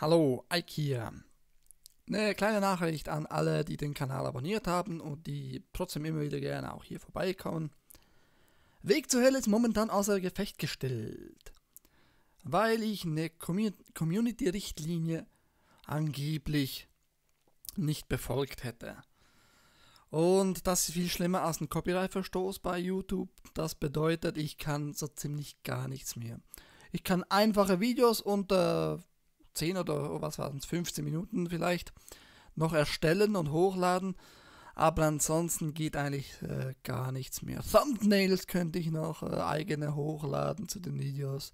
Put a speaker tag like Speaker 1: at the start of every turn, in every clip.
Speaker 1: Hallo, Ike hier. Eine kleine Nachricht an alle, die den Kanal abonniert haben und die trotzdem immer wieder gerne auch hier vorbeikommen. Weg zur Hölle ist momentan außer Gefecht gestellt, weil ich eine Community-Richtlinie angeblich nicht befolgt hätte. Und das ist viel schlimmer als ein Copyright-Verstoß bei YouTube. Das bedeutet, ich kann so ziemlich gar nichts mehr. Ich kann einfache Videos unter 10 oder was waren es, 15 Minuten vielleicht noch erstellen und hochladen. Aber ansonsten geht eigentlich äh, gar nichts mehr. Thumbnails könnte ich noch äh, eigene hochladen zu den Videos.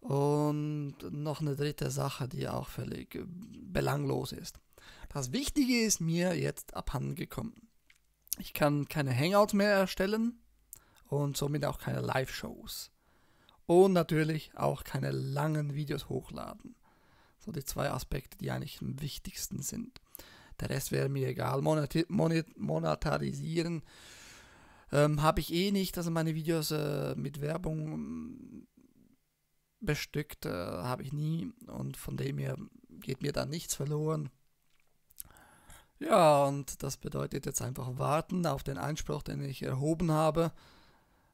Speaker 1: Und noch eine dritte Sache, die auch völlig äh, belanglos ist. Das Wichtige ist mir jetzt abhanden gekommen. Ich kann keine Hangouts mehr erstellen und somit auch keine Live-Shows. Und natürlich auch keine langen Videos hochladen. So die zwei Aspekte, die eigentlich am wichtigsten sind. Der Rest wäre mir egal. Monati monetarisieren ähm, habe ich eh nicht. Also meine Videos äh, mit Werbung ähm, bestückt äh, habe ich nie. Und von dem her geht mir da nichts verloren. Ja, und das bedeutet jetzt einfach warten auf den Einspruch, den ich erhoben habe.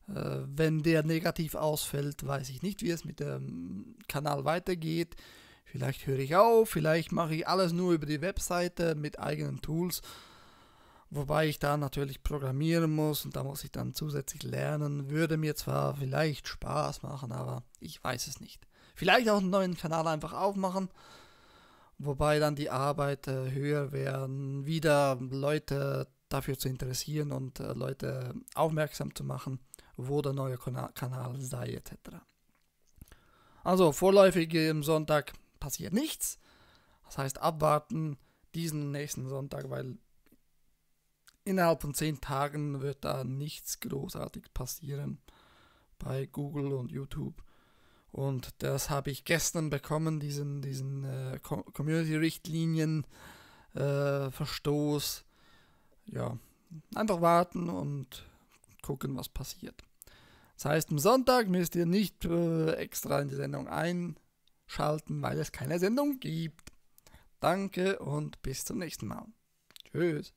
Speaker 1: Äh, wenn der negativ ausfällt, weiß ich nicht, wie es mit dem Kanal weitergeht. Vielleicht höre ich auf, vielleicht mache ich alles nur über die Webseite mit eigenen Tools. Wobei ich da natürlich programmieren muss und da muss ich dann zusätzlich lernen. Würde mir zwar vielleicht Spaß machen, aber ich weiß es nicht. Vielleicht auch einen neuen Kanal einfach aufmachen. Wobei dann die Arbeit äh, höher wäre, wieder Leute dafür zu interessieren und äh, Leute aufmerksam zu machen wo der neue Kanal sei etc. Also vorläufig im Sonntag passiert nichts. Das heißt abwarten diesen nächsten Sonntag, weil innerhalb von zehn Tagen wird da nichts großartig passieren bei Google und YouTube. Und das habe ich gestern bekommen, diesen, diesen äh, Community-Richtlinien-Verstoß. Äh, ja, einfach warten und gucken, was passiert. Das heißt, am Sonntag müsst ihr nicht äh, extra in die Sendung einschalten, weil es keine Sendung gibt. Danke und bis zum nächsten Mal. Tschüss.